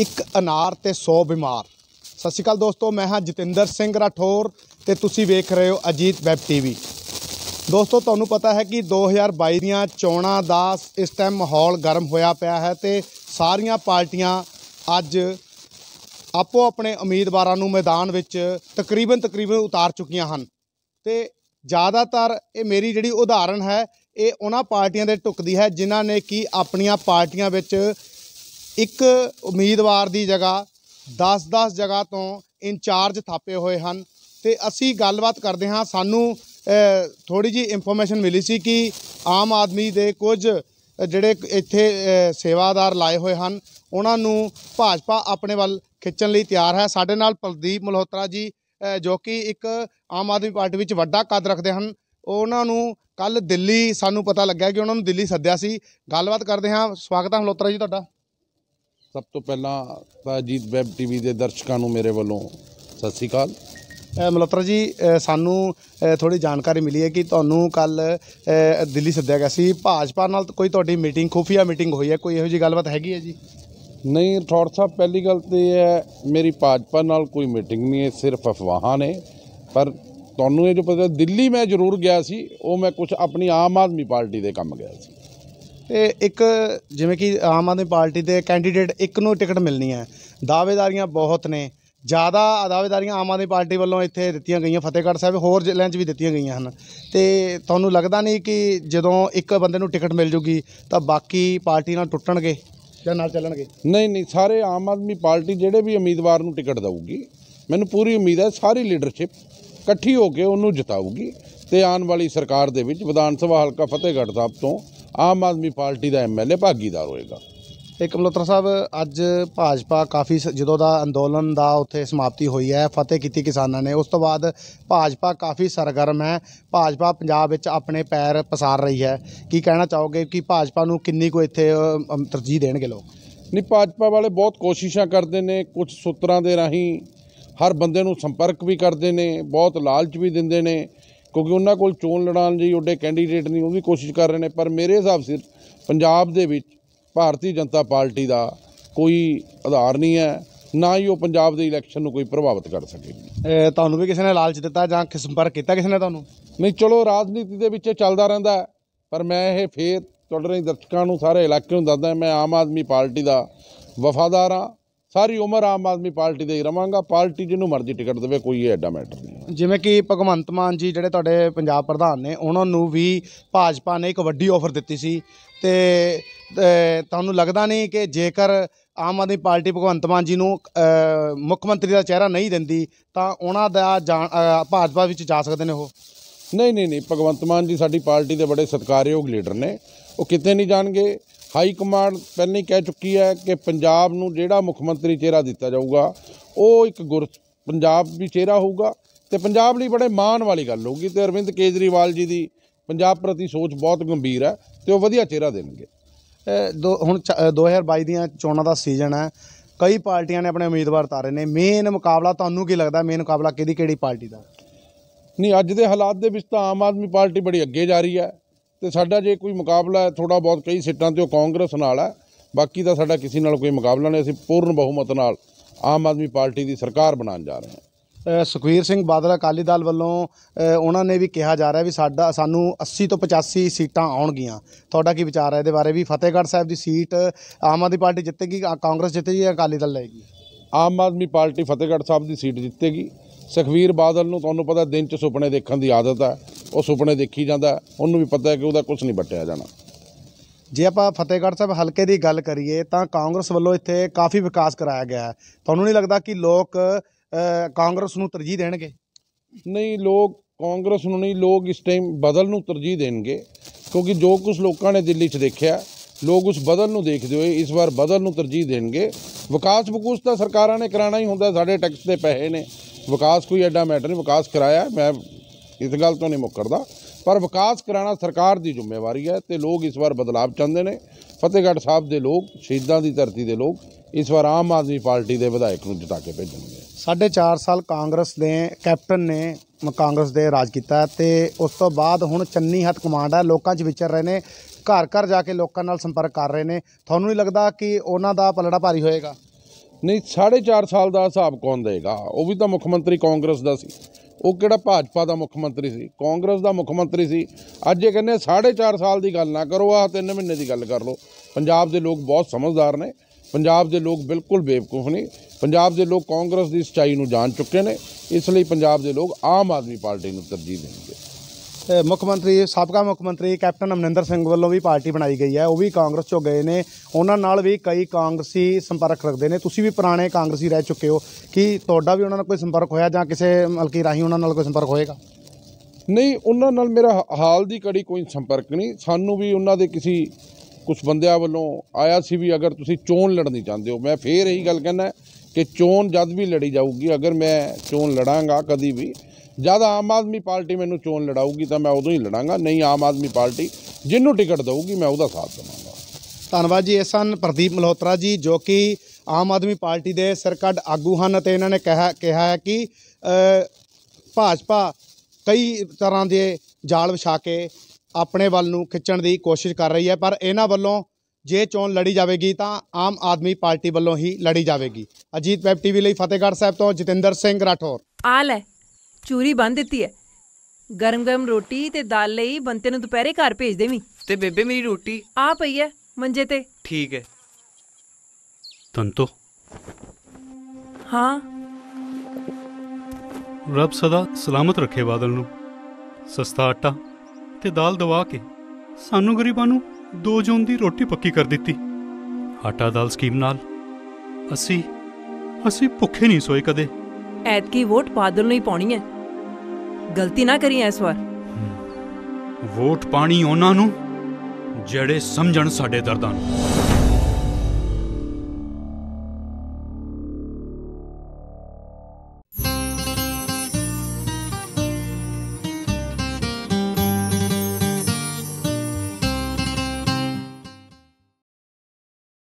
ਇੱਕ ਅਨਾਰ ਤੇ 100 ਬਿਮਾਰ ਸਤਿ ਸ਼੍ਰੀ ਅਕਾਲ ਦੋਸਤੋ ਮੈਂ ਹਾਂ ਜਤਿੰਦਰ ਸਿੰਘ ਰਾਠੌਰ ਤੇ ਤੁਸੀਂ ਵੇਖ ਰਹੇ ਹੋ ਅਜੀਤ ਵੈਬ ਟੀਵੀ ਦੋਸਤੋ ਤੁਹਾਨੂੰ ਪਤਾ ਹੈ ਕਿ 2022 ਦੀਆਂ ਚੋਣਾਂ ਦਾ ਇਸ ਟਾਈਮ ਮਾਹੌਲ ਗਰਮ ਹੋਇਆ ਪਿਆ ਹੈ ਤੇ ਸਾਰੀਆਂ ਪਾਰਟੀਆਂ ਅੱਜ ਆਪੋ ਆਪਣੇ ਉਮੀਦਵਾਰਾਂ ਨੂੰ ਮੈਦਾਨ ਵਿੱਚ ਤਕਰੀਬਨ ਤਕਰੀਬਨ ਉਤਾਰ ਚੁੱਕੀਆਂ ਹਨ ਤੇ ਜ਼ਿਆਦਾਤਰ ਇਹ ਮੇਰੀ ਜਿਹੜੀ ਉਦਾਹਰਣ ਹੈ ਇਹ ਉਹਨਾਂ ਪਾਰਟੀਆਂ ਦੇ ਟੁਕਦੀ ਹੈ ਜਿਨ੍ਹਾਂ ਨੇ ਕੀ ਆਪਣੀਆਂ ਪਾਰਟੀਆਂ ਵਿੱਚ ਇੱਕ ਉਮੀਦਵਾਰ ਦੀ ਜਗ੍ਹਾ 10-10 ਜਗ੍ਹਾ ਤੋਂ ਇੰਚਾਰਜ ਥਾਪੇ ਹੋਏ ਹਨ ਤੇ ਅਸੀਂ ਗੱਲਬਾਤ ਕਰਦੇ ਹਾਂ ਸਾਨੂੰ ਥੋੜੀ ਜੀ ਇਨਫੋਰਮੇਸ਼ਨ ਮਿਲੀ ਸੀ ਕਿ ਆਮ ਆਦਮੀ ਦੇ ਕੁਝ ਜਿਹੜੇ ਇੱਥੇ ਸੇਵਾਦਾਰ ਲਾਏ ਹੋਏ ਹਨ ਉਹਨਾਂ ਨੂੰ ਭਾਜਪਾ ਆਪਣੇ ਵੱਲ ਖਿੱਚਣ ਲਈ ਤਿਆਰ ਹੈ ਸਾਡੇ ਨਾਲ ਪ੍ਰਦੀਪ ਮਲਹੋਤਰਾ ਜੀ ਜੋ ਕਿ ਇੱਕ ਆਮ ਆਦਮੀ ਪਾਰਟੀ ਵਿੱਚ ਵੱਡਾ ਕੱਦ ਰੱਖਦੇ ਹਨ ਉਹਨਾਂ ਨੂੰ ਕੱਲ ਦਿੱਲੀ ਸਾਨੂੰ ਪਤਾ ਲੱਗਿਆ ਕਿ ਉਹਨਾਂ ਨੂੰ ਦਿੱਲੀ ਸੱਦਿਆ ਸੀ ਗੱਲਬਾਤ ਕਰਦੇ ਹਾਂ ਸਵਾਗਤ ਹੈ ਮਲਹੋਤਰਾ ਜੀ ਤੁਹਾਡਾ ਸਭ ਤੋਂ ਪਹਿਲਾਂ ਤਾਂ ਅਜੀਤ ਵੈਬ ਟੀਵੀ ਦੇ ਦਰਸ਼ਕਾਂ ਨੂੰ ਮੇਰੇ ਵੱਲੋਂ ਸਤਿ ਸ੍ਰੀ ਅਕਾਲ ਮਲਤਰਾ ਜੀ ਸਾਨੂੰ ਥੋੜੀ ਜਾਣਕਾਰੀ ਮਿਲੀ ਹੈ ਕਿ ਤੁਹਾਨੂੰ ਕੱਲ ਦਿੱਲੀ ਸੱਦਿਆ ਗਿਆ ਸੀ ਭਾਜਪਾ ਨਾਲ ਕੋਈ ਤੁਹਾਡੀ ਮੀਟਿੰਗ ਖੁਫੀਆ ਮੀਟਿੰਗ ਹੋਈ ਹੈ ਕੋਈ ਇਹੋ ਜੀ ਗੱਲਬਾਤ ਹੈਗੀ ਹੈ ਜੀ ਨਹੀਂ ਠੌਰ ਸਾਹਿਬ ਪਹਿਲੀ ਗੱਲ ਤੇ ਇਹ ਹੈ ਮੇਰੀ ਭਾਜਪਾ ਨਾਲ ਕੋਈ ਮੀਟਿੰਗ ਨਹੀਂ ਹੈ ਸਿਰਫ ਅਫਵਾਹਾਂ ਨੇ ਪਰ ਤੁਹਾਨੂੰ ਇਹ ਜੋ ਪਤਾ ਦਿੱਲੀ ਮੈਂ ਜ਼ਰੂਰ ਗਿਆ ਸੀ ਉਹ ਮੈਂ ਕੁਝ ਆਪਣੀ ਆਮ ਆਦਮੀ ਪਾਰਟੀ ਦੇ ਕੰਮ ਗਿਆ ਸੀ ਤੇ ਇੱਕ ਜਿਵੇਂ ਕਿ ਆਮ ਆਦਮੀ ਪਾਰਟੀ ਦੇ ਕੈਂਡੀਡੇਟ ਇੱਕ ਨੂੰ ਟਿਕਟ ਮਿਲਣੀ ਹੈ ਦਾਅਵੇਦਾਰੀਆਂ ਬਹੁਤ ਨੇ ਜ਼ਿਆਦਾ ਦਾਅਵੇਦਾਰੀਆਂ ਆਮ ਆਦਮੀ ਪਾਰਟੀ ਵੱਲੋਂ ਇੱਥੇ ਦਿੱਤੀਆਂ ਗਈਆਂ ਫਤਿਹਗੜ੍ਹ ਸਾਹਿਬ ਹੋਰ ਜ਼ਿਲ੍ਹਿਆਂ 'ਚ ਵੀ ਦਿੱਤੀਆਂ ਗਈਆਂ ਹਨ ਤੇ ਤੁਹਾਨੂੰ ਲੱਗਦਾ ਨਹੀਂ ਕਿ ਜਦੋਂ ਇੱਕ ਬੰਦੇ ਨੂੰ ਟਿਕਟ ਮਿਲ ਜੂਗੀ ਤਾਂ ਬਾਕੀ ਪਾਰਟੀ ਨਾਲ ਟੁੱਟਣਗੇ ਜਾਂ ਨਾਲ ਚੱਲਣਗੇ ਨਹੀਂ ਨਹੀਂ ਸਾਰੇ ਆਮ ਆਦਮੀ ਪਾਰਟੀ ਜਿਹੜੇ ਵੀ ਉਮੀਦਵਾਰ ਨੂੰ ਟਿਕਟ ਦਊਗੀ ਮੈਨੂੰ ਪੂਰੀ ਉਮੀਦ ਹੈ ਸਾਰੀ ਲੀਡਰਸ਼ਿਪ ਇਕੱਠੀ ਹੋ ਕੇ ਉਹਨੂੰ ਜਿਤਾਊਗੀ ਤੇ ਆਉਣ ਵਾਲੀ ਸਰਕਾਰ ਦੇ ਵਿੱਚ ਵਿਧਾਨ ਸਭਾ ਹਲਕਾ ਫਤਿਹਗੜ੍ਹ ਸਾਹਿਬ ਤੋਂ ਆਮ ਆਦਮੀ ਪਾਰਟੀ ਦਾ ਐਮਐਲਏ ਭਾਗੀਦਾਰ ਹੋਏਗਾ ਇਹ ਕਮਲੋਤਰਾ ਸਾਹਿਬ ਅੱਜ ਭਾਜਪਾ ਕਾਫੀ ਜਦੋਂ ਦਾ ਅੰਦੋਲਨ ਦਾ ਉੱਥੇ ਸਮਾਪਤੀ ਹੋਈ ਹੈ ਫਤਿਹ ਕੀਤੀ ਕਿਸਾਨਾਂ ਨੇ ਉਸ ਤੋਂ ਬਾਅਦ ਭਾਜਪਾ ਕਾਫੀ ਸਰਗਰਮ ਹੈ ਭਾਜਪਾ ਪੰਜਾਬ ਵਿੱਚ ਆਪਣੇ ਪੈਰ ਪਸਾਰ ਰਹੀ ਹੈ ਕੀ ਕਹਿਣਾ ਚਾਹੋਗੇ ਕਿ ਭਾਜਪਾ ਨੂੰ ਕਿੰਨੀ ਕੋ ਇੱਥੇ ਤਰਜੀਹ ਦੇਣਗੇ ਲੋਕ ਨਹੀਂ ਭਾਜਪਾ ਵਾਲੇ ਬਹੁਤ ਕੋਸ਼ਿਸ਼ਾਂ ਕਰਦੇ ਨੇ ਕੁਝ ਸੂਤਰਾਂ ਦੇ ਰਾਹੀਂ ਹਰ ਬੰਦੇ ਨੂੰ ਸੰਪਰਕ ਵੀ ਕਰਦੇ ਨੇ ਬਹੁਤ ਲਾਲਚ ਵੀ ਦਿੰਦੇ ਨੇ ਕਿਉਂਕਿ ਉਹਨਾਂ ਕੋਲ ਚੋਣ ਲੜਾਉਣ ਲਈ ਓਡੇ ਕੈਂਡੀਡੇਟ ਨਹੀਂ ਉਹ ਵੀ ਕੋਸ਼ਿਸ਼ ਕਰ ਰਹੇ ਨੇ ਪਰ ਮੇਰੇ ਹਿਸਾਬ ਸਿਰ ਪੰਜਾਬ ਦੇ ਵਿੱਚ ਭਾਰਤੀ ਜਨਤਾ ਪਾਰਟੀ ਦਾ ਕੋਈ ਆਧਾਰ ਨਹੀਂ ਹੈ ਨਾ ਹੀ ਉਹ ਪੰਜਾਬ ਦੇ ਇਲੈਕਸ਼ਨ ਨੂੰ ਕੋਈ ਪ੍ਰਭਾਵਿਤ ਕਰ ਸਕੇਗੀ ਤੁਹਾਨੂੰ ਵੀ ਕਿਸੇ ਨੇ ਲਾਲਚ ਦਿੱਤਾ ਜਾਂ ਸੰਪਰਕ ਕੀਤਾ ਕਿਸੇ ਨੇ ਤੁਹਾਨੂੰ ਨਹੀਂ ਚਲੋ ਰਾਜਨੀਤੀ ਦੇ ਵਿੱਚ ਚੱਲਦਾ ਰਹਿੰਦਾ ਪਰ ਮੈਂ ਇਹ ਫੇਰ ਤੁਹਾਡੇ ਰਹੀ ਦਰਸ਼ਕਾਂ ਨੂੰ ਸਾਰੇ ਇਲਾਕੇ ਨੂੰ ਦੱਸਦਾ ਮੈਂ ਆਮ ਆਦਮੀ ਪਾਰਟੀ ਦਾ ਵਫਾਦਾਰ ਹਾਂ ਸਾਰੀ ਉਮਰ ਆਮ ਆਦਮੀ ਪਾਰਟੀ ਦੇ ਹੀ ਰਵਾਂਗਾ ਪਾਰਟੀ ਜਿਹਨੂੰ ਮਰਜ਼ੀ ਟਿਕਟ ਦੇਵੇ ਕੋਈ ਐਡਾ ਮੈਟਰ ਨਹੀਂ ਜਿਵੇਂ ਕਿ ਭਗਵੰਤ ਮਾਨ ਜੀ ਜਿਹੜੇ ਤੁਹਾਡੇ ਪੰਜਾਬ ਪ੍ਰਧਾਨ ਨੇ ਉਹਨਾਂ ਨੂੰ ਵੀ ਭਾਜਪਾ ਨੇ ਇੱਕ ਵੱਡੀ ਆਫਰ ਦਿੱਤੀ ਸੀ ਤੇ ਤੁਹਾਨੂੰ ਲੱਗਦਾ ਨਹੀਂ ਕਿ ਜੇਕਰ ਆਮ ਆਦਮੀ ਪਾਰਟੀ ਭਗਵੰਤ ਮਾਨ ਜੀ ਨੂੰ ਮੁੱਖ ਮੰਤਰੀ ਦਾ ਚਿਹਰਾ ਨਹੀਂ ਦਿੰਦੀ ਤਾਂ ਉਹਨਾਂ ਦਾ ਭਾਜਪਾ ਵਿੱਚ ਜਾ ਸਕਦੇ ਨੇ ਉਹ ਨਹੀਂ ਨਹੀਂ ਨਹੀਂ ਭਗਵੰਤ ਮਾਨ ਜੀ ਸਾਡੀ ਪਾਰਟੀ ਦੇ ਬੜੇ ਸਤਿਕਾਰਯੋਗ ਲੀਡਰ ਨੇ ਉਹ ਕਿਤੇ ਨਹੀਂ ਜਾਣਗੇ ਹਾਈ ਕਮਾਂਡ ਪਹਿਲਾਂ ਹੀ ਕਹਿ ਚੁੱਕੀ ਹੈ ਕਿ ਪੰਜਾਬ ਨੂੰ ਜਿਹੜਾ ਮੁੱਖ ਮੰਤਰੀ ਚਿਹਰਾ ਦਿੱਤਾ ਜਾਊਗਾ ਉਹ ਇੱਕ ਗੁਰ ਪੰਜਾਬ ਵੀ ਚਿਹਰਾ ਹੋਊਗਾ ਤੇ ਪੰਜਾਬ ਲਈ ਬੜੇ ਮਾਣ ਵਾਲੀ ਗੱਲ ਹੋਊਗੀ ਤੇ ਅਰਵਿੰਦ ਕੇਜਰੀਵਾਲ ਜੀ ਦੀ ਪੰਜਾਬ ਪ੍ਰਤੀ ਸੋਚ ਬਹੁਤ ਗੰਭੀਰ ਹੈ ਤੇ ਉਹ ਵਧੀਆ ਚਿਹਰਾ ਦੇਣਗੇ ਹੁਣ 2022 ਦੀਆਂ ਚੋਣਾਂ ਦਾ ਸੀਜ਼ਨ ਹੈ ਕਈ ਪਾਰਟੀਆਂ ਨੇ ਆਪਣੇ ਉਮੀਦਵਾਰ ਤਾਰੇ ਨੇ ਮੇਨ ਮੁਕਾਬਲਾ ਤੁਹਾਨੂੰ ਕੀ ਲੱਗਦਾ ਮੇਨ ਮੁਕਾਬਲਾ ਕਿਹਦੀ ਕਿਹੜੀ ਪਾਰਟੀ ਦਾ ਨਹੀਂ ਅੱਜ ਦੇ ਹਾਲਾਤ ਦੇ ਵਿੱਚ ਤਾਂ ਆਮ ਆਦਮੀ ਪਾਰਟੀ ਬੜੀ ਅੱਗੇ ਜਾ ਰਹੀ ਹੈ ਤੇ ਸਾਡਾ ਜੇ ਕੋਈ ਮੁਕਾਬਲਾ ਹੈ ਥੋੜਾ ਬਹੁਤ ਕਈ ਸੀਟਾਂ ਤੇ ਉਹ ਕਾਂਗਰਸ ਨਾਲ ਹੈ ਬਾਕੀ ਦਾ ਸਾਡਾ ਕਿਸੇ ਨਾਲ ਕੋਈ ਮੁਕਾਬਲਾ ਨਹੀਂ ਅਸੀਂ ਪੂਰਨ ਬਹੁਮਤ ਨਾਲ ਆਮ ਆਦਮੀ ਪਾਰਟੀ ਦੀ ਸਰਕਾਰ ਬਣਾਉਣ ਜਾ ਰਹੇ ਹਾਂ ਸੁਖਵੀਰ ਸਿੰਘ ਬਾਦਲ ਅਕਾਲੀ ਦਲ ਵੱਲੋਂ ਉਹਨਾਂ ਨੇ ਵੀ ਕਿਹਾ ਜਾ ਰਿਹਾ ਵੀ ਸਾਡਾ ਸਾਨੂੰ 80 ਤੋਂ 85 ਸੀਟਾਂ ਆਉਣਗੀਆਂ ਤੁਹਾਡਾ ਕੀ ਵਿਚਾਰ ਹੈ ਇਹਦੇ ਬਾਰੇ ਵੀ ਫਤਿਹਗੜ੍ਹ ਸਾਹਿਬ ਦੀ ਸੀਟ ਆਮ ਆਦਮੀ ਪਾਰਟੀ ਜਿੱਤੇਗੀ ਕਾਂਗਰਸ ਜਿੱਤੇਗੀ ਅਕਾਲੀ ਦਲ ਲਏਗੀ ਆਮ ਆਦਮੀ ਪਾਰਟੀ ਫਤਿਹਗੜ੍ਹ ਸਾਹਿਬ ਦੀ ਸੀਟ ਜਿੱਤੇਗੀ ਸੁਖਵੀਰ ਬਾਦਲ ਨੂੰ ਤੁਹਾਨੂੰ ਪਤਾ ਦਿਨ 'ਚ ਸੁਪਨੇ ਦੇਖਣ ਦੀ ਆਦਤ ਹੈ ਉਹ ਸੁਪਨੇ ਦੇਖੀ ਜਾਂਦਾ ਉਹਨੂੰ ਵੀ ਪਤਾ ਹੈ ਕਿ ਉਹਦਾ ਕੁਝ ਨਹੀਂ ਬਟਿਆ ਜਾਣਾ ਜੇ ਆਪਾਂ ਫਤਿਹਗੜ੍ਹ ਸਾਹਿਬ ਹਲਕੇ ਦੀ ਗੱਲ ਕਰੀਏ ਤਾਂ ਕਾਂਗਰਸ ਵੱਲੋਂ ਇੱਥੇ ਕਾਫੀ ਵਿਕਾਸ ਕਰਾਇਆ ਗਿਆ ਹੈ ਤੁਹਾਨੂੰ ਨਹੀਂ ਲੱਗਦਾ ਕਿ ਲੋਕ ਕਾਂਗਰਸ ਨੂੰ ਤਰਜੀਹ ਦੇਣਗੇ ਨਹੀਂ ਲੋਕ ਕਾਂਗਰਸ ਨੂੰ ਨਹੀਂ ਲੋਕ ਇਸ ਟਾਈਮ ਬਦਲ ਨੂੰ ਤਰਜੀਹ ਦੇਣਗੇ ਕਿਉਂਕਿ ਜੋ ਕੁਝ ਲੋਕਾਂ ਨੇ ਦਿੱਲੀ 'ਚ ਦੇਖਿਆ ਲੋਕ ਉਸ ਬਦਲ ਨੂੰ ਦੇਖਦੇ ਹੋਏ ਇਸ ਵਾਰ ਬਦਲ ਨੂੰ ਤਰਜੀਹ ਦੇਣਗੇ ਵਿਕਾਸ ਬਕੂਸ ਤਾਂ ਸਰਕਾਰਾਂ ਨੇ ਕਰਾਣਾ ਹੀ ਹੁੰਦਾ ਸਾਡੇ ਟੈਕਸ ਦੇ ਪੈਸੇ ਨੇ ਵਿਕਾਸ ਕੋਈ ਐਡਾ ਮੈਟਰ ਨਹੀਂ ਵਿਕਾਸ ਕਰਾਇਆ ਮੈਂ ਇਸ ਗੱਲ ਤੋਂ ਨਹੀਂ ਮੁੱਕਰਦਾ ਪਰ ਵਿਕਾਸ ਕਰਾਣਾ ਸਰਕਾਰ ਦੀ ਜ਼ਿੰਮੇਵਾਰੀ ਹੈ ਤੇ ਲੋਕ ਇਸ ਵਾਰ ਬਦਲਾਅ ਚਾਹੁੰਦੇ ਨੇ ਫਤਿਹਗੜ੍ਹ ਸਾਹਿਬ ਦੇ ਲੋਕ ਸ਼ਹੀਦਾਂ ਦੀ ਧਰਤੀ ਦੇ ਲੋਕ ਇਸ ਵਾਰ ਆਮ ਆਦਮੀ ਪਾਰਟੀ ਦੇ ਵਿਧਾਇਕ ਨੂੰ ਜਿਤਾ ਕੇ ਭੇਜਣਗੇ ਸਾਢੇ 4 ਸਾਲ ਕਾਂਗਰਸ ਦੇ ਕੈਪਟਨ ਨੇ ਕਾਂਗਰਸ ਦੇ ਰਾਜ ਕੀਤਾ ਤੇ ਉਸ ਤੋਂ ਬਾਅਦ ਹੁਣ ਚੰਨੀ ਹੱਥ ਕਮਾਂਡ ਹੈ ਲੋਕਾਂ 'ਚ ਵਿਚਰ ਰਹੇ ਨੇ ਘਰ ਘਰ ਜਾ ਕੇ ਲੋਕਾਂ ਨਾਲ ਸੰਪਰਕ ਕਰ ਰਹੇ ਨੇ ਤੁਹਾਨੂੰ ਨਹੀਂ ਲੱਗਦਾ ਕਿ ਉਹਨਾਂ ਦਾ ਪਲੜਾ ਭਾਰੀ ਹੋਏਗਾ ਨਹੀਂ 4.5 ਸਾਲ ਦਾ ਹਿਸਾਬ ਕੌਣ ਦੇਗਾ ਉਹ ਵੀ ਤਾਂ ਮੁੱਖ ਮੰਤਰੀ ਕਾਂਗਰਸ ਦਾ ਸੀ ਉਹ ਕਿਹੜਾ ਭਾਜਪਾ ਦਾ ਮੁੱਖ ਮੰਤਰੀ ਸੀ ਕਾਂਗਰਸ ਦਾ ਮੁੱਖ ਮੰਤਰੀ ਸੀ ਅੱਜ ਇਹ ਕਹਿੰਦੇ 4.5 ਸਾਲ ਦੀ ਗੱਲ ਨਾ ਕਰੋ ਆ 3 ਮਹੀਨੇ ਦੀ ਗੱਲ ਕਰ ਲਓ ਪੰਜਾਬ ਦੇ ਲੋਕ ਬਹੁਤ ਸਮਝਦਾਰ ਨੇ ਪੰਜਾਬ ਦੇ ਲੋਕ ਬਿਲਕੁਲ ਬੇਵਕੂਫ ਨਹੀਂ ਪੰਜਾਬ ਦੇ ਲੋਕ ਕਾਂਗਰਸ ਦੀ ਸਚਾਈ ਨੂੰ ਜਾਣ ਚੁੱਕੇ ਨੇ ਇਸ ਲਈ ਪੰਜਾਬ ਦੇ ਲੋਕ ਆਮ ਆਦਮੀ ਪਾਰਟੀ ਨੂੰ ਤਰਜੀਹ ਦੇਣਗੇ ਮੁੱਖ ਮੰਤਰੀ ਸਾਬਕਾ ਮੁੱਖ ਮੰਤਰੀ ਕੈਪਟਨ ਅਮਰਿੰਦਰ ਸਿੰਘ ਵੱਲੋਂ ਵੀ ਪਾਰਟੀ ਬਣਾਈ ਗਈ ਹੈ ਉਹ ਵੀ ਕਾਂਗਰਸ ਚੋਂ ਗਏ ਨੇ ਉਹਨਾਂ ਨਾਲ ਵੀ ਕਈ ਕਾਂਗਰਸੀ ਸੰਪਰਕ ਰੱਖਦੇ ਨੇ ਤੁਸੀਂ ਵੀ ਪੁਰਾਣੇ ਕਾਂਗਰਸੀ ਰਹਿ ਚੁੱਕੇ ਹੋ ਕੀ ਤੁਹਾਡਾ ਵੀ ਉਹਨਾਂ ਨਾਲ ਕੋਈ ਸੰਪਰਕ ਹੋਇਆ ਜਾਂ ਕਿਸੇ ਮਲਕੀ ਰਾਹੀਂ ਉਹਨਾਂ ਨਾਲ ਕੋਈ ਸੰਪਰਕ ਹੋਏਗਾ ਨਹੀਂ ਉਹਨਾਂ ਨਾਲ ਮੇਰਾ ਹਾਲ ਦੀ ਕੜੀ ਕੋਈ ਸੰਪਰਕ ਨਹੀਂ ਸਾਨੂੰ ਵੀ ਉਹਨਾਂ ਦੇ ਕਿਸੇ ਕੁਝ ਬੰਦਿਆਂ ਵੱਲੋਂ ਆਇਆ ਸੀ ਵੀ ਅਗਰ ਤੁਸੀਂ ਚੋਣ ਲੜਨੀ ਚਾਹੁੰਦੇ ਹੋ ਮੈਂ ਫੇਰ ਇਹੀ ਗੱਲ ਕਹਿੰਦਾ ਕਿ ਚੋਣ ਜਦ ਵੀ ਲੜੀ ਜਾਊਗੀ ਅਗਰ ਮੈਂ ਚੋਣ ਲੜਾਂਗਾ ਕਦੀ ਵੀ ਜਦ ਆਮ ਆਦਮੀ ਪਾਰਟੀ ਮੈਨੂੰ ਚੋਣ ਲੜਾਊਗੀ ਤਾਂ ਮੈਂ ਉਦੋਂ ਹੀ ਲੜਾਂਗਾ ਨਹੀਂ ਆਮ ਆਦਮੀ ਪਾਰਟੀ ਜਿਹਨੂੰ ਟਿਕਟ ਦੇਊਗੀ ਮੈਂ ਉਹਦਾ ਸਾਥ ਦੇਵਾਂਗਾ ਧੰਨਵਾਦ ਜੀ ਇਸ ਹਨ ਪ੍ਰਦੀਪ ਮਲਹੋਤਰਾ ਜੀ ਜੋ ਕਿ ਆਮ ਆਦਮੀ ਪਾਰਟੀ ਦੇ ਸਰਕੱਡ ਆਗੂ ਹਨ ਅਤੇ ਇਹਨਾਂ ਨੇ ਕਿਹਾ ਕਿਹਾ ਹੈ ਕਿ ਭਾਜਪਾ ਕਈ ਤਰ੍ਹਾਂ ਦੇ ਜਾਲ ਵਿਛਾ ਕੇ ਆਪਣੇ ਵੱਲ ਨੂੰ ਖਿੱਚਣ ਦੀ ਕੋਸ਼ਿਸ਼ ਕਰ ਰਹੀ ਹੈ ਪਰ ਇਹਨਾਂ ਵੱਲੋਂ ਜੇ ਚੋਣ ਲੜੀ ਜਾਵੇਗੀ ਤਾਂ ਆਮ ਆਦਮੀ ਪਾਰਟੀ ਵੱਲੋਂ ਹੀ ਲੜੀ ਜਾਵੇਗੀ ਅਜੀਤ ਵੈਬ ਟੀਵੀ ਲਈ ਫਤਿਹਗੜ੍ਹ ਸਾਹਿਬ ਤੋਂ ਜਤਿੰਦਰ ਸਿੰਘ ਰਾਠੌਰ ਆਲ ਹੈ ਚੂਰੀ ਬੰਨ ਦਿੱਤੀ ਐ ਗਰਮ-ਗਰਮ ਰੋਟੀ ਤੇ ਦਾਲ ਲਈ ਬੰਤੇ ਨੂੰ ਦੁਪਹਿਰੇ ਘਰ ਭੇਜ ਦੇਵੀਂ ਤੇ ਬੇਬੇ ਮੇਰੀ ਰੋਟੀ ਆ ਪਈ ਐ ਮੰਜੇ ਤੇ ਠੀਕ ਐ ਤੰਤੋ ਹਾਂ ਰੱਬ ਸਦਾ ਸਲਾਮਤ ਰੱਖੇ ਬਾਦਲ ਨੂੰ ਸਸਤਾ ਆਟਾ ਤੇ ਦਾਲ ਦਵਾ ਕੇ ਸਾਨੂੰ ਗਰੀਬਾਂ ਨੂੰ ਦੋ ਜੋਂ ਦੀ ਰੋਟੀ ਪੱਕੀ ਕਰ ਦਿੱਤੀ ਆਟਾ ਦਾਲ ਸਕੀਮ ਨਾਲ ਅਸੀਂ ਅਸੀਂ ਭੁੱਖੇ ਨਹੀਂ ਸੋਏ ਕਦੇ ਐਤਕੀ ਵੋਟ ਬਾਦਲ ਨੂੰ ਹੀ ਪਾਉਣੀ ਹੈ ਗਲਤੀ ਨਾ ਕਰੀ ਐਸ ਵਾਰ ਵੋਟ ਪਾਣੀ ਉਹਨਾਂ ਨੂੰ ਜਿਹੜੇ ਸਮਝਣ ਸਾਡੇ ਦਰਦਾਂ ਨੂੰ